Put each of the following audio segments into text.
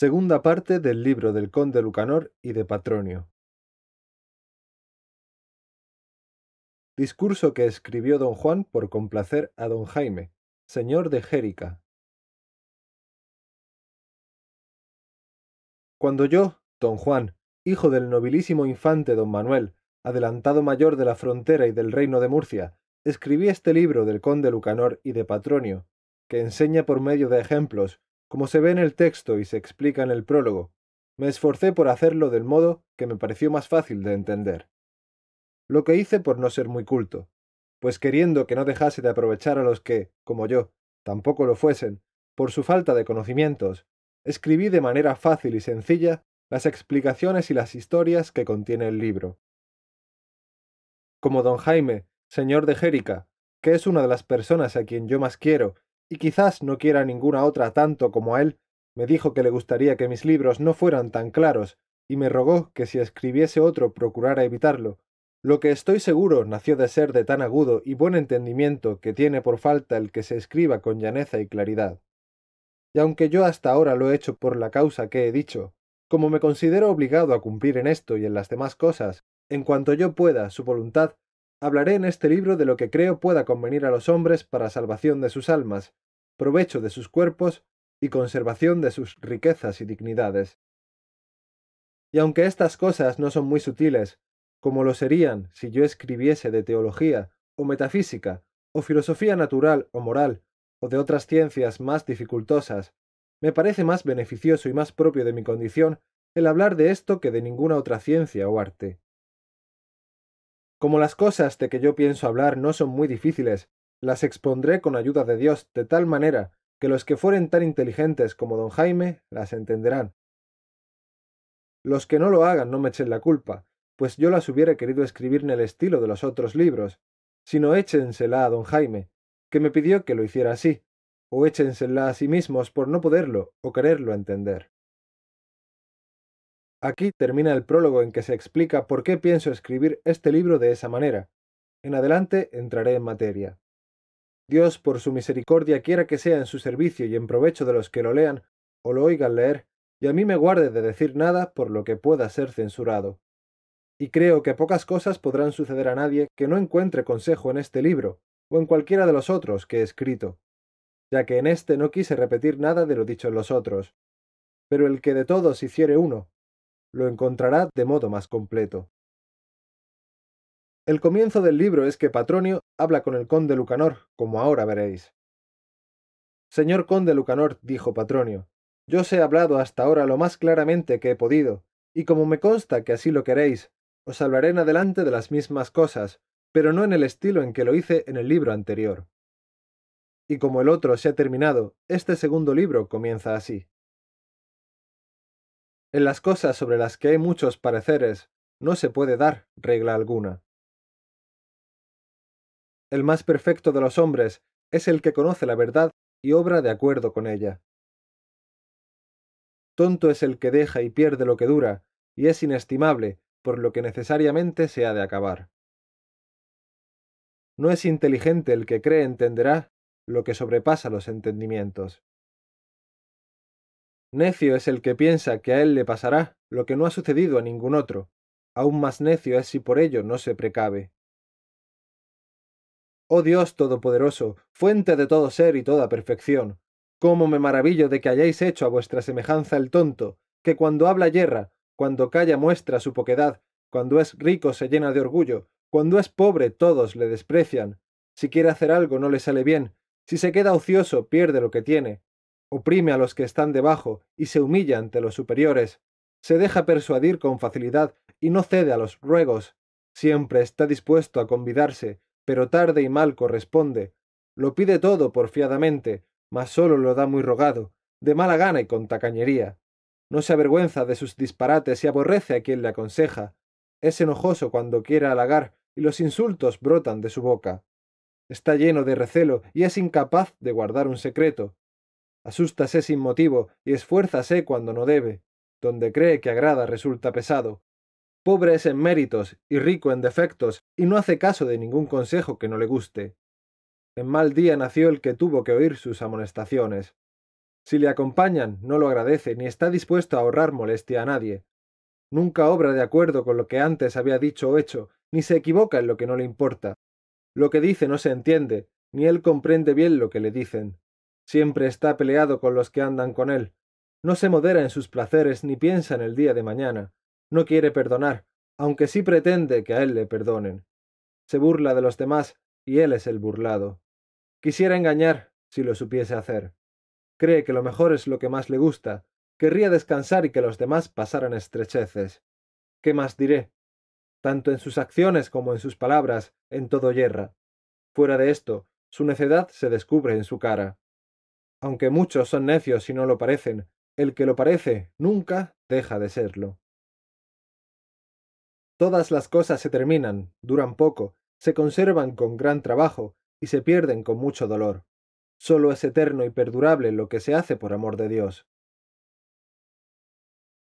Segunda parte del libro del conde Lucanor y de Patronio. Discurso que escribió don Juan por complacer a don Jaime, señor de Jérica. Cuando yo, don Juan, hijo del nobilísimo infante don Manuel, adelantado mayor de la frontera y del reino de Murcia, escribí este libro del conde Lucanor y de Patronio, que enseña por medio de ejemplos como se ve en el texto y se explica en el prólogo, me esforcé por hacerlo del modo que me pareció más fácil de entender. Lo que hice por no ser muy culto, pues queriendo que no dejase de aprovechar a los que, como yo, tampoco lo fuesen, por su falta de conocimientos, escribí de manera fácil y sencilla las explicaciones y las historias que contiene el libro. Como don Jaime, señor de Jérica, que es una de las personas a quien yo más quiero y quizás no quiera ninguna otra tanto como a él, me dijo que le gustaría que mis libros no fueran tan claros, y me rogó que si escribiese otro procurara evitarlo. Lo que estoy seguro nació de ser de tan agudo y buen entendimiento que tiene por falta el que se escriba con llaneza y claridad. Y aunque yo hasta ahora lo he hecho por la causa que he dicho, como me considero obligado a cumplir en esto y en las demás cosas, en cuanto yo pueda, su voluntad, Hablaré en este libro de lo que creo pueda convenir a los hombres para salvación de sus almas, provecho de sus cuerpos y conservación de sus riquezas y dignidades. Y aunque estas cosas no son muy sutiles, como lo serían si yo escribiese de teología, o metafísica, o filosofía natural o moral, o de otras ciencias más dificultosas, me parece más beneficioso y más propio de mi condición el hablar de esto que de ninguna otra ciencia o arte. Como las cosas de que yo pienso hablar no son muy difíciles, las expondré con ayuda de Dios de tal manera que los que fueren tan inteligentes como don Jaime las entenderán. Los que no lo hagan no me echen la culpa, pues yo las hubiera querido escribir en el estilo de los otros libros, sino échensela a don Jaime, que me pidió que lo hiciera así, o échensela a sí mismos por no poderlo o quererlo entender. Aquí termina el prólogo en que se explica por qué pienso escribir este libro de esa manera. En adelante entraré en materia. Dios, por su misericordia, quiera que sea en su servicio y en provecho de los que lo lean o lo oigan leer, y a mí me guarde de decir nada por lo que pueda ser censurado. Y creo que pocas cosas podrán suceder a nadie que no encuentre consejo en este libro, o en cualquiera de los otros que he escrito, ya que en este no quise repetir nada de lo dicho en los otros. Pero el que de todos hiciere uno, lo encontrará de modo más completo. El comienzo del libro es que Patronio habla con el conde Lucanor, como ahora veréis. Señor conde Lucanor, dijo Patronio, yo os he hablado hasta ahora lo más claramente que he podido, y como me consta que así lo queréis, os hablaré en adelante de las mismas cosas, pero no en el estilo en que lo hice en el libro anterior. Y como el otro se ha terminado, este segundo libro comienza así. En las cosas sobre las que hay muchos pareceres no se puede dar regla alguna. El más perfecto de los hombres es el que conoce la verdad y obra de acuerdo con ella. Tonto es el que deja y pierde lo que dura, y es inestimable, por lo que necesariamente se ha de acabar. No es inteligente el que cree entenderá lo que sobrepasa los entendimientos. Necio es el que piensa que a él le pasará lo que no ha sucedido a ningún otro. Aún más necio es si por ello no se precave. Oh Dios Todopoderoso, fuente de todo ser y toda perfección, cómo me maravillo de que hayáis hecho a vuestra semejanza el tonto, que cuando habla yerra, cuando calla muestra su poquedad, cuando es rico se llena de orgullo, cuando es pobre todos le desprecian, si quiere hacer algo no le sale bien, si se queda ocioso pierde lo que tiene, oprime a los que están debajo y se humilla ante los superiores, se deja persuadir con facilidad y no cede a los ruegos, siempre está dispuesto a convidarse, pero tarde y mal corresponde, lo pide todo porfiadamente, mas sólo lo da muy rogado, de mala gana y con tacañería. No se avergüenza de sus disparates y aborrece a quien le aconseja. Es enojoso cuando quiere halagar y los insultos brotan de su boca. Está lleno de recelo y es incapaz de guardar un secreto. Asústase sin motivo y esfuérzase cuando no debe. Donde cree que agrada resulta pesado. Pobre es en méritos y rico en defectos y no hace caso de ningún consejo que no le guste. En mal día nació el que tuvo que oír sus amonestaciones. Si le acompañan, no lo agradece ni está dispuesto a ahorrar molestia a nadie. Nunca obra de acuerdo con lo que antes había dicho o hecho, ni se equivoca en lo que no le importa. Lo que dice no se entiende, ni él comprende bien lo que le dicen. Siempre está peleado con los que andan con él. No se modera en sus placeres ni piensa en el día de mañana. No quiere perdonar, aunque sí pretende que a él le perdonen. Se burla de los demás y él es el burlado. Quisiera engañar si lo supiese hacer. Cree que lo mejor es lo que más le gusta. Querría descansar y que los demás pasaran estrecheces. ¿Qué más diré? Tanto en sus acciones como en sus palabras, en todo yerra. Fuera de esto, su necedad se descubre en su cara. Aunque muchos son necios y no lo parecen, el que lo parece nunca deja de serlo. Todas las cosas se terminan, duran poco, se conservan con gran trabajo y se pierden con mucho dolor. Solo es eterno y perdurable lo que se hace por amor de Dios.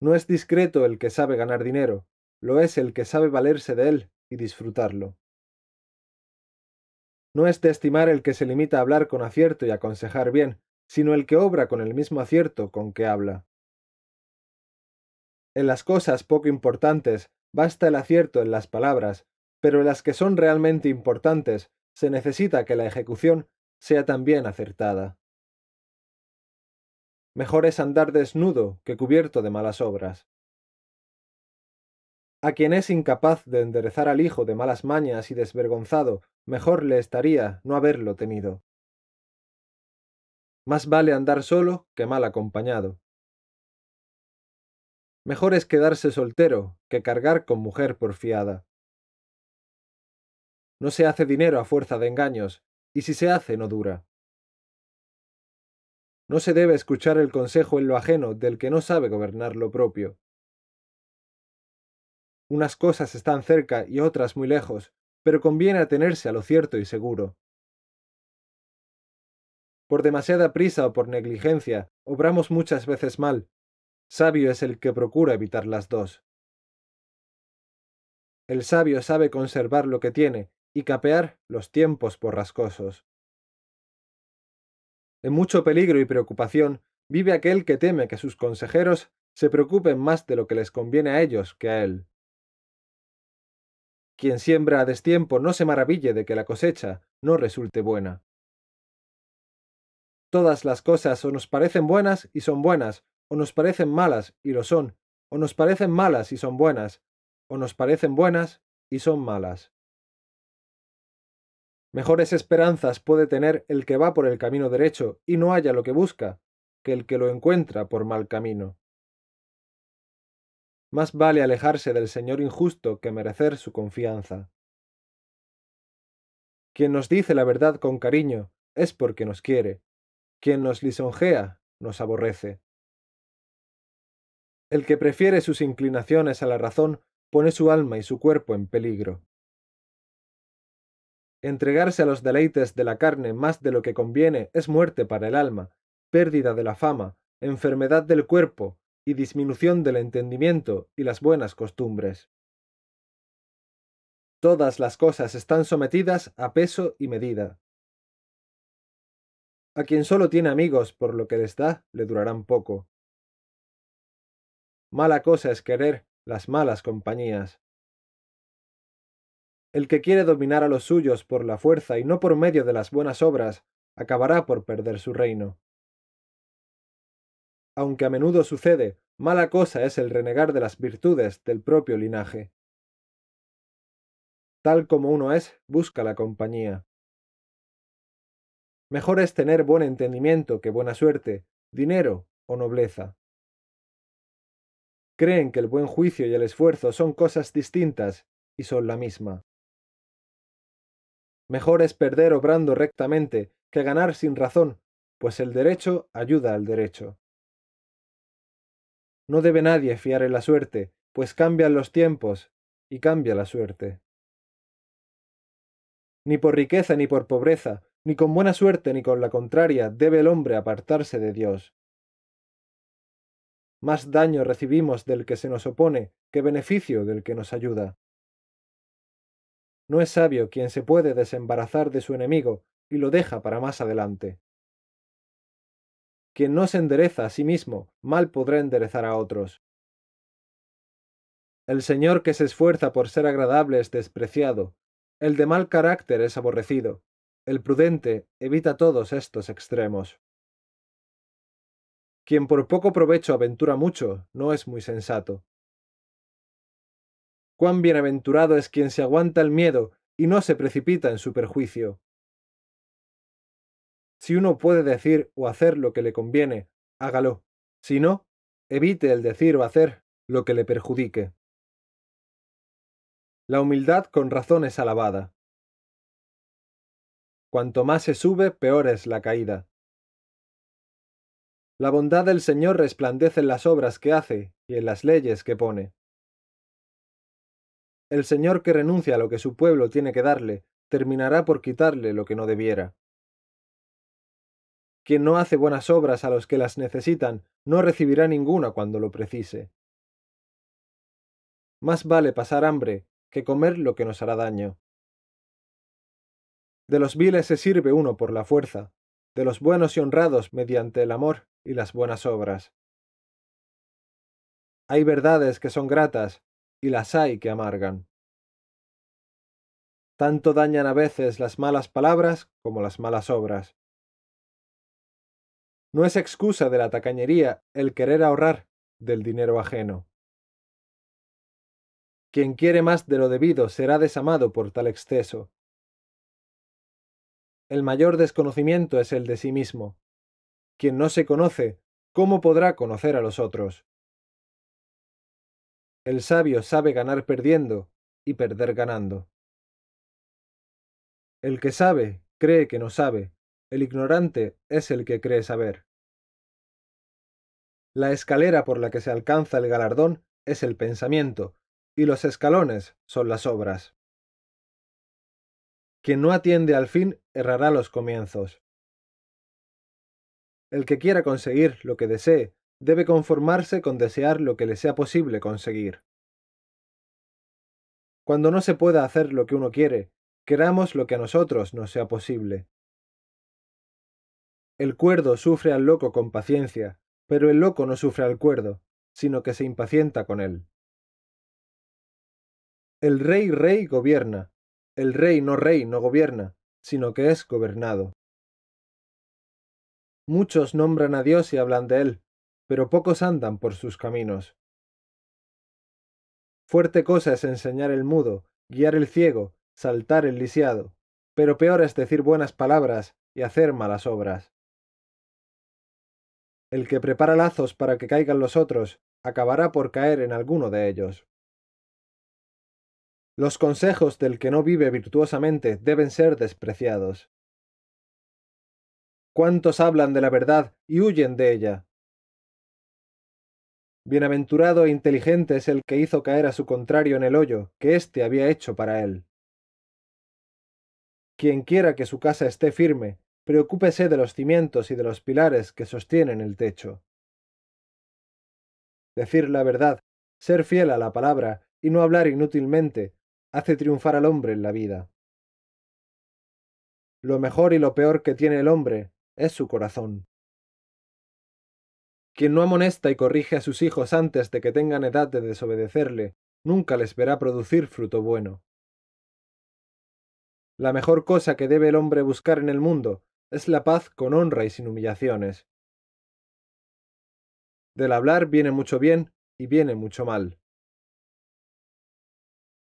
No es discreto el que sabe ganar dinero, lo es el que sabe valerse de él y disfrutarlo. No es de estimar el que se limita a hablar con acierto y aconsejar bien, sino el que obra con el mismo acierto con que habla. En las cosas poco importantes basta el acierto en las palabras, pero en las que son realmente importantes se necesita que la ejecución sea también acertada. Mejor es andar desnudo que cubierto de malas obras. A quien es incapaz de enderezar al hijo de malas mañas y desvergonzado, mejor le estaría no haberlo tenido. Más vale andar solo que mal acompañado. Mejor es quedarse soltero que cargar con mujer porfiada. No se hace dinero a fuerza de engaños, y si se hace no dura. No se debe escuchar el consejo en lo ajeno del que no sabe gobernar lo propio. Unas cosas están cerca y otras muy lejos, pero conviene atenerse a lo cierto y seguro. Por demasiada prisa o por negligencia, obramos muchas veces mal. Sabio es el que procura evitar las dos. El sabio sabe conservar lo que tiene y capear los tiempos borrascosos. En mucho peligro y preocupación vive aquel que teme que sus consejeros se preocupen más de lo que les conviene a ellos que a él. Quien siembra a destiempo no se maraville de que la cosecha no resulte buena. Todas las cosas o nos parecen buenas y son buenas, o nos parecen malas y lo son, o nos parecen malas y son buenas, o nos parecen buenas y son malas. Mejores esperanzas puede tener el que va por el camino derecho y no haya lo que busca, que el que lo encuentra por mal camino. Más vale alejarse del Señor injusto que merecer su confianza. Quien nos dice la verdad con cariño es porque nos quiere, quien nos lisonjea nos aborrece. El que prefiere sus inclinaciones a la razón pone su alma y su cuerpo en peligro. Entregarse a los deleites de la carne más de lo que conviene es muerte para el alma, pérdida de la fama, enfermedad del cuerpo y disminución del entendimiento y las buenas costumbres. Todas las cosas están sometidas a peso y medida. A quien solo tiene amigos por lo que les da, le durarán poco. Mala cosa es querer las malas compañías. El que quiere dominar a los suyos por la fuerza y no por medio de las buenas obras, acabará por perder su reino. Aunque a menudo sucede, mala cosa es el renegar de las virtudes del propio linaje. Tal como uno es, busca la compañía. Mejor es tener buen entendimiento que buena suerte, dinero o nobleza. Creen que el buen juicio y el esfuerzo son cosas distintas y son la misma. Mejor es perder obrando rectamente que ganar sin razón, pues el derecho ayuda al derecho. No debe nadie fiar en la suerte, pues cambian los tiempos y cambia la suerte. Ni por riqueza ni por pobreza, ni con buena suerte ni con la contraria debe el hombre apartarse de Dios. Más daño recibimos del que se nos opone que beneficio del que nos ayuda. No es sabio quien se puede desembarazar de su enemigo y lo deja para más adelante. Quien no se endereza a sí mismo, mal podrá enderezar a otros. El señor que se esfuerza por ser agradable es despreciado, el de mal carácter es aborrecido, el prudente evita todos estos extremos. Quien por poco provecho aventura mucho, no es muy sensato. Cuán bienaventurado es quien se aguanta el miedo y no se precipita en su perjuicio. Si uno puede decir o hacer lo que le conviene, hágalo. Si no, evite el decir o hacer lo que le perjudique. La humildad con razón es alabada. Cuanto más se sube, peor es la caída. La bondad del Señor resplandece en las obras que hace y en las leyes que pone. El Señor que renuncia a lo que su pueblo tiene que darle, terminará por quitarle lo que no debiera. Quien no hace buenas obras a los que las necesitan, no recibirá ninguna cuando lo precise. Más vale pasar hambre que comer lo que nos hará daño. De los viles se sirve uno por la fuerza, de los buenos y honrados mediante el amor y las buenas obras. Hay verdades que son gratas y las hay que amargan. Tanto dañan a veces las malas palabras como las malas obras. No es excusa de la tacañería el querer ahorrar del dinero ajeno. Quien quiere más de lo debido será desamado por tal exceso, el mayor desconocimiento es el de sí mismo. Quien no se conoce, ¿cómo podrá conocer a los otros? El sabio sabe ganar perdiendo y perder ganando. El que sabe cree que no sabe, el ignorante es el que cree saber. La escalera por la que se alcanza el galardón es el pensamiento, y los escalones son las obras. Quien no atiende al fin errará los comienzos. El que quiera conseguir lo que desee debe conformarse con desear lo que le sea posible conseguir. Cuando no se pueda hacer lo que uno quiere, queramos lo que a nosotros nos sea posible. El cuerdo sufre al loco con paciencia, pero el loco no sufre al cuerdo, sino que se impacienta con él. El rey rey gobierna, el rey no rey no gobierna, sino que es gobernado. Muchos nombran a Dios y hablan de Él, pero pocos andan por sus caminos. Fuerte cosa es enseñar el mudo, guiar el ciego, saltar el lisiado, pero peor es decir buenas palabras y hacer malas obras. El que prepara lazos para que caigan los otros, acabará por caer en alguno de ellos. Los consejos del que no vive virtuosamente deben ser despreciados. ¿Cuántos hablan de la verdad y huyen de ella? Bienaventurado e inteligente es el que hizo caer a su contrario en el hoyo que éste había hecho para él. Quien quiera que su casa esté firme, preocúpese de los cimientos y de los pilares que sostienen el techo. Decir la verdad, ser fiel a la palabra y no hablar inútilmente hace triunfar al hombre en la vida. Lo mejor y lo peor que tiene el hombre es su corazón. Quien no amonesta y corrige a sus hijos antes de que tengan edad de desobedecerle, nunca les verá producir fruto bueno. La mejor cosa que debe el hombre buscar en el mundo es la paz con honra y sin humillaciones. Del hablar viene mucho bien y viene mucho mal.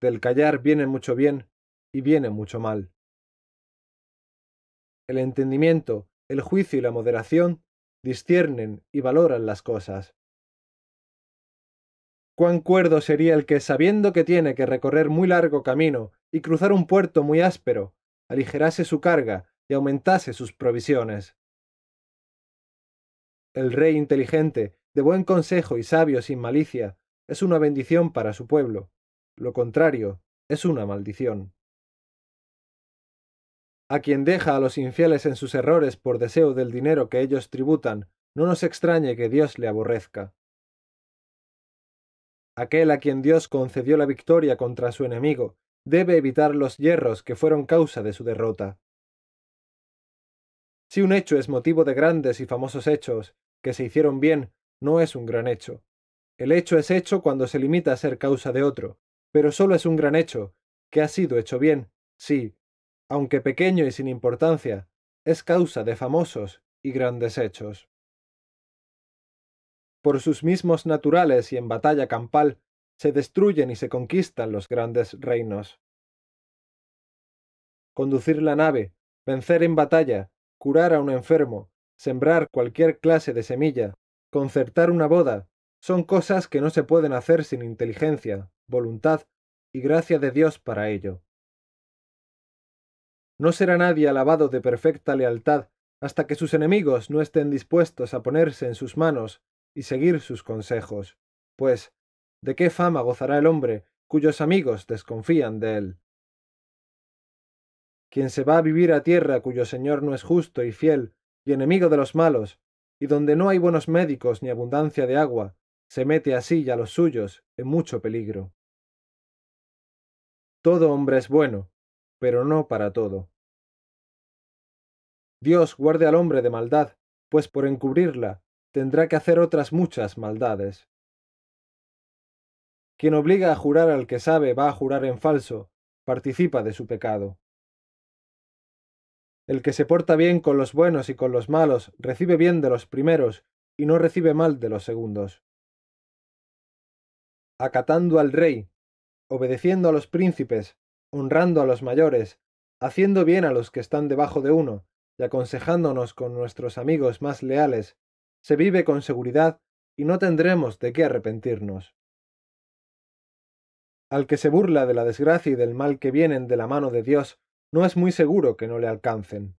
Del callar viene mucho bien y viene mucho mal. El entendimiento, el juicio y la moderación disciernen y valoran las cosas. Cuán cuerdo sería el que, sabiendo que tiene que recorrer muy largo camino y cruzar un puerto muy áspero, aligerase su carga y aumentase sus provisiones. El rey inteligente, de buen consejo y sabio sin malicia, es una bendición para su pueblo, lo contrario, es una maldición. A quien deja a los infieles en sus errores por deseo del dinero que ellos tributan, no nos extrañe que Dios le aborrezca. Aquel a quien Dios concedió la victoria contra su enemigo debe evitar los hierros que fueron causa de su derrota. Si un hecho es motivo de grandes y famosos hechos, que se hicieron bien, no es un gran hecho. El hecho es hecho cuando se limita a ser causa de otro, pero solo es un gran hecho, que ha sido hecho bien, sí, aunque pequeño y sin importancia, es causa de famosos y grandes hechos. Por sus mismos naturales y en batalla campal, se destruyen y se conquistan los grandes reinos. Conducir la nave, vencer en batalla, curar a un enfermo, sembrar cualquier clase de semilla, concertar una boda, son cosas que no se pueden hacer sin inteligencia, voluntad y gracia de Dios para ello. No será nadie alabado de perfecta lealtad hasta que sus enemigos no estén dispuestos a ponerse en sus manos y seguir sus consejos, pues, ¿de qué fama gozará el hombre cuyos amigos desconfían de él? Quien se va a vivir a tierra cuyo Señor no es justo y fiel y enemigo de los malos, y donde no hay buenos médicos ni abundancia de agua, se mete así y a los suyos en mucho peligro. Todo hombre es bueno, pero no para todo. Dios guarde al hombre de maldad, pues por encubrirla tendrá que hacer otras muchas maldades. Quien obliga a jurar al que sabe va a jurar en falso, participa de su pecado. El que se porta bien con los buenos y con los malos recibe bien de los primeros y no recibe mal de los segundos acatando al rey, obedeciendo a los príncipes, honrando a los mayores, haciendo bien a los que están debajo de uno, y aconsejándonos con nuestros amigos más leales, se vive con seguridad y no tendremos de qué arrepentirnos. Al que se burla de la desgracia y del mal que vienen de la mano de Dios, no es muy seguro que no le alcancen.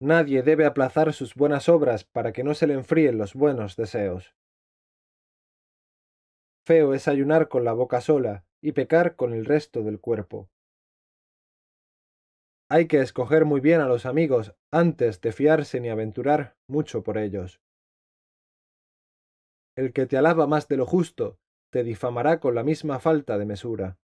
Nadie debe aplazar sus buenas obras para que no se le enfríen los buenos deseos feo es ayunar con la boca sola y pecar con el resto del cuerpo. Hay que escoger muy bien a los amigos antes de fiarse ni aventurar mucho por ellos. El que te alaba más de lo justo, te difamará con la misma falta de mesura.